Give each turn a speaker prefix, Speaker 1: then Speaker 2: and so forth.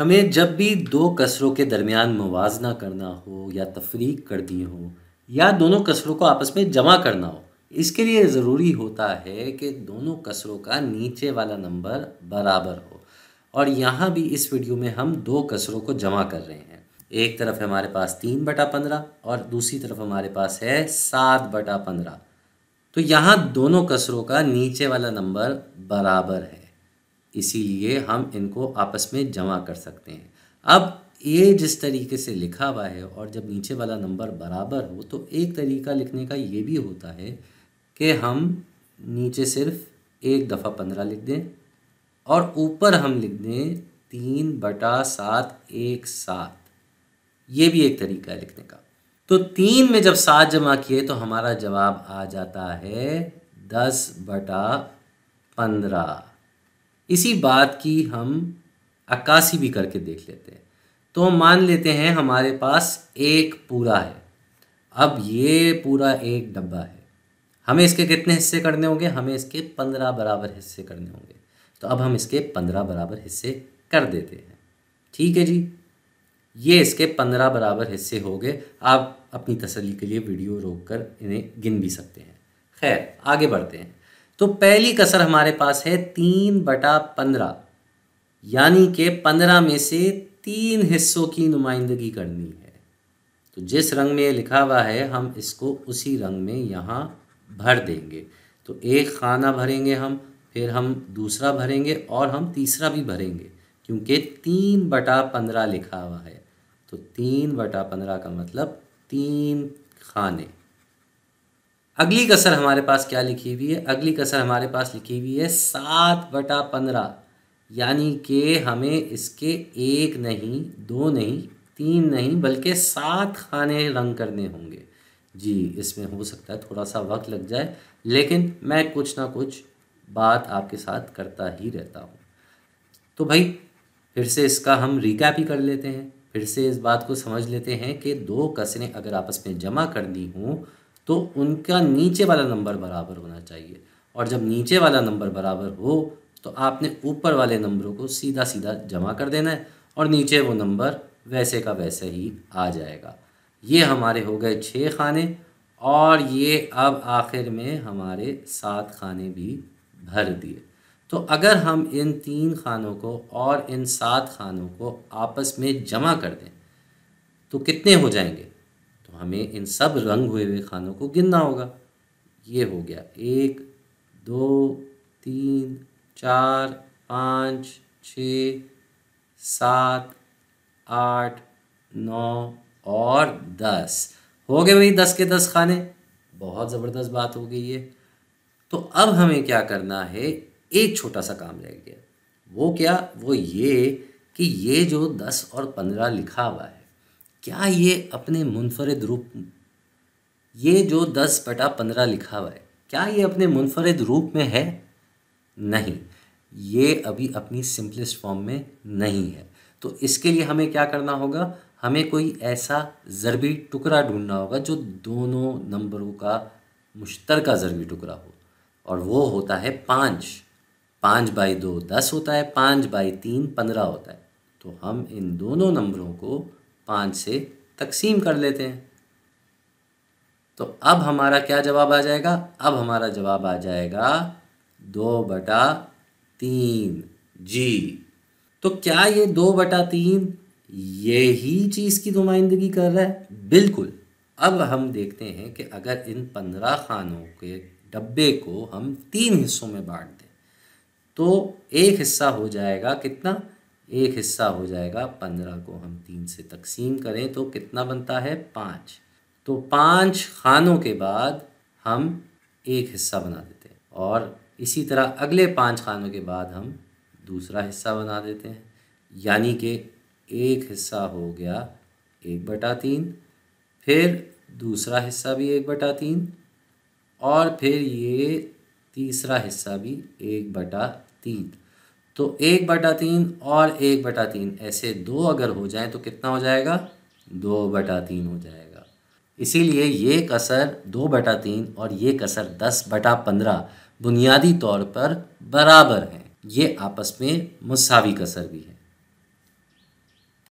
Speaker 1: हमें जब भी दो कसरों के दरमियान मुवजना करना हो या तफरीक कर दी हो या दोनों कसरों को आपस में जमा करना हो इसके लिए ज़रूरी होता है कि दोनों कसरों का नीचे वाला नंबर बराबर हो और यहाँ भी इस वीडियो में हम दो कसरों को जमा कर रहे हैं एक तरफ हमारे पास तीन बटा पंद्रह और दूसरी तरफ हमारे पास है सात बटा पंद्रह तो यहाँ दोनों कसरों का नीचे वाला नंबर बराबर है इसीलिए हम इनको आपस में जमा कर सकते हैं अब ये जिस तरीके से लिखा हुआ है और जब नीचे वाला नंबर बराबर हो तो एक तरीका लिखने का ये भी होता है कि हम नीचे सिर्फ एक दफ़ा पंद्रह लिख दें और ऊपर हम लिख दें तीन बटा सात एक सात ये भी एक तरीका है लिखने का तो तीन में जब सात जमा किए तो हमारा जवाब आ जाता है दस बटा पंद्रह इसी बात की हम अक्कासी भी करके देख लेते हैं तो हम मान लेते हैं हमारे पास एक पूरा है अब ये पूरा एक डब्बा है हमें इसके कितने हिस्से करने होंगे हमें इसके पंद्रह बराबर हिस्से करने होंगे तो अब हम इसके पंद्रह बराबर हिस्से कर देते हैं ठीक है जी ये इसके पंद्रह बराबर हिस्से हो गए आप अपनी तसली के लिए वीडियो रोक कर इन्हें गिन भी सकते हैं खैर आगे बढ़ते हैं तो पहली कसर हमारे पास है तीन बटा पंद्रह यानी कि पंद्रह में से तीन हिस्सों की नुमाइंदगी करनी है तो जिस रंग में ये लिखा हुआ है हम इसको उसी रंग में यहाँ भर देंगे तो एक खाना भरेंगे हम फिर हम दूसरा भरेंगे और हम तीसरा भी भरेंगे क्योंकि तीन बटा पंद्रह लिखा हुआ है तो तीन बटा पंद्रह का मतलब तीन खाने अगली कसर हमारे पास क्या लिखी हुई है अगली कसर हमारे पास लिखी हुई है सात बटा पंद्रह यानी कि हमें इसके एक नहीं दो नहीं तीन नहीं बल्कि सात खाने रंग करने होंगे जी इसमें हो सकता है थोड़ा सा वक्त लग जाए लेकिन मैं कुछ ना कुछ बात आपके साथ करता ही रहता हूँ तो भाई फिर से इसका हम रिकैप ही कर लेते हैं फिर से इस बात को समझ लेते हैं कि दो कसरें अगर आपस में जमा कर दी हों तो उनका नीचे वाला नंबर बराबर होना चाहिए और जब नीचे वाला नंबर बराबर हो तो आपने ऊपर वाले नंबरों को सीधा सीधा जमा कर देना है और नीचे वो नंबर वैसे का वैसे ही आ जाएगा ये हमारे हो गए छः खाने और ये अब आखिर में हमारे सात खाने भी भर दिए तो अगर हम इन तीन खानों को और इन सात खानों को आपस में जमा कर दें तो कितने हो जाएंगे हमें इन सब रंग हुए हुए खानों को गिनना होगा ये हो गया एक दो तीन चार पाँच छ सात आठ नौ और दस हो गए भाई दस के दस खाने बहुत ज़बरदस्त बात हो गई है तो अब हमें क्या करना है एक छोटा सा काम रह गया वो क्या वो ये कि ये जो दस और पंद्रह लिखा हुआ है क्या ये अपने मुनफरद रूप ये जो दस बटा पंद्रह लिखा हुआ है क्या ये अपने मुनफरद रूप में है नहीं ये अभी अपनी सिंपलेस्ट फॉर्म में नहीं है तो इसके लिए हमें क्या करना होगा हमें कोई ऐसा ज़रबी टुकड़ा ढूंढना होगा जो दोनों नंबरों का मुश्तर का ज़रबी टुकड़ा हो और वो होता है पाँच पाँच बाई दो दस होता है पाँच बाई तीन पंद्रह होता है तो हम इन दोनों नंबरों को पाँच से तकसीम कर लेते हैं तो अब हमारा क्या जवाब आ जाएगा अब हमारा जवाब आ जाएगा दो बटा तीन जी तो क्या ये दो बटा तीन ये ही चीज़ की नुमाइंदगी कर रहा है बिल्कुल अब हम देखते हैं कि अगर इन पंद्रह खानों के डब्बे को हम तीन हिस्सों में बांट दें तो एक हिस्सा हो जाएगा कितना एक हिस्सा हो जाएगा पंद्रह को हम तीन से तकसीम करें तो कितना बनता है पाँच तो पाँच खानों के बाद हम एक हिस्सा बना देते हैं और इसी तरह अगले पाँच खानों के बाद हम दूसरा हिस्सा बना देते हैं यानी कि एक हिस्सा हो गया एक बटा तीन फिर दूसरा हिस्सा भी एक बटा तीन और फिर ये तीसरा हिस्सा भी एक बटा तीन तो एक बटा तीन और एक बटा तीन ऐसे दो अगर हो जाए तो कितना हो जाएगा दो बटा तीन हो जाएगा इसीलिए ये कसर दो बटा तीन और ये कसर दस बटा पंद्रह बुनियादी तौर पर बराबर हैं ये आपस में मुसावी कसर भी है